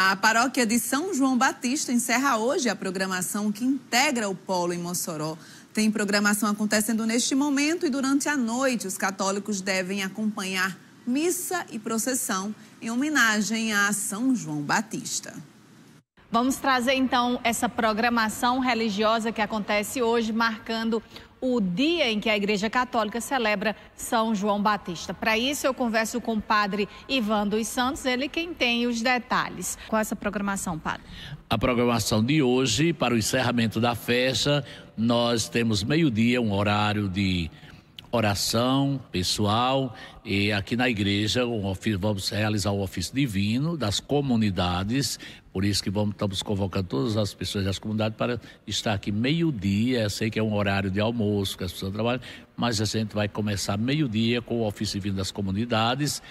A paróquia de São João Batista encerra hoje a programação que integra o polo em Mossoró. Tem programação acontecendo neste momento e durante a noite os católicos devem acompanhar missa e processão em homenagem a São João Batista. Vamos trazer então essa programação religiosa que acontece hoje, marcando o dia em que a Igreja Católica celebra São João Batista. Para isso, eu converso com o padre Ivan dos Santos, ele quem tem os detalhes. Qual é essa programação, padre? A programação de hoje, para o encerramento da festa, nós temos meio-dia, um horário de oração pessoal e aqui na igreja ofício, vamos realizar o ofício divino das comunidades. Por isso que vamos, estamos convocando todas as pessoas das comunidades para estar aqui meio-dia. Eu sei que é um horário de almoço que as pessoas trabalham, mas a gente vai começar meio-dia com o ofício divino das comunidades.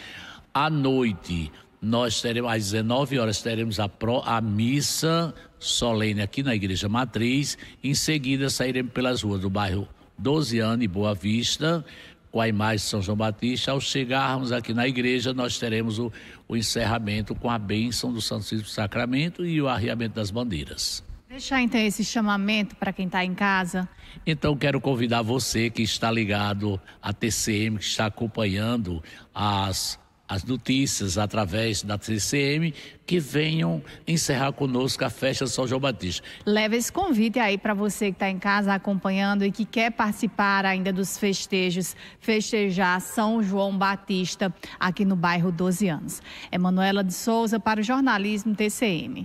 À noite, nós teremos às 19 horas teremos a, pro, a missa solene aqui na Igreja Matriz. Em seguida sairemos pelas ruas do bairro 12 anos em Boa Vista, com a imagem de São João Batista. Ao chegarmos aqui na igreja, nós teremos o, o encerramento com a bênção do Santíssimo Sacramento e o arriamento das bandeiras. Deixar então esse chamamento para quem está em casa. Então quero convidar você que está ligado à TCM, que está acompanhando as as notícias através da TCM que venham encerrar conosco a festa de São João Batista. Leva esse convite aí para você que está em casa acompanhando e que quer participar ainda dos festejos, festejar São João Batista aqui no bairro 12 anos. É Manuela de Souza para o jornalismo TCM.